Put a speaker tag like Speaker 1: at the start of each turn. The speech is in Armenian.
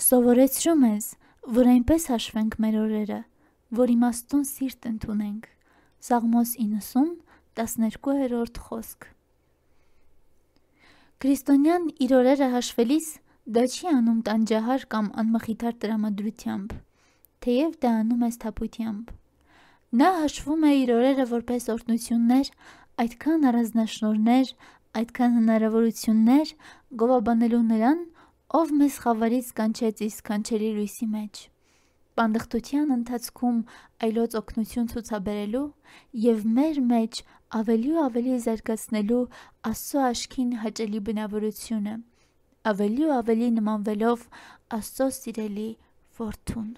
Speaker 1: Սովորեցրում ես, որ այնպես հաշվենք մեր օրերը, որ իմաստուն սիրտ ընդունենք։ Սաղմոս 90 12-րդ խոսք։ Քրիստոնյան իր օրերը հաշվելիս դա չի անում տանջահար կամ անմխիթար տրամադրությամբ, թեև դա անում է սթափությամբ։ Նա հաշվում է իր օրերը որպես օրհնություններ, այդքան առանձնաշնորներ, այդքան հնարավորություններ գովաբանելու նրան, ով մեզ խավարից կանչեց իսկ կանչելի լույսի մեջ։ Պանդխտության ընթացքում այլոց օգնություն ցուցաբերելու եւ մեր մեջ ավելի ու ավելի զարգացնելու Աստծո աշքին հաճելի բնավորությունը, ավելի ու ավելի նմանվելով Աստծո սիրելի որդուն։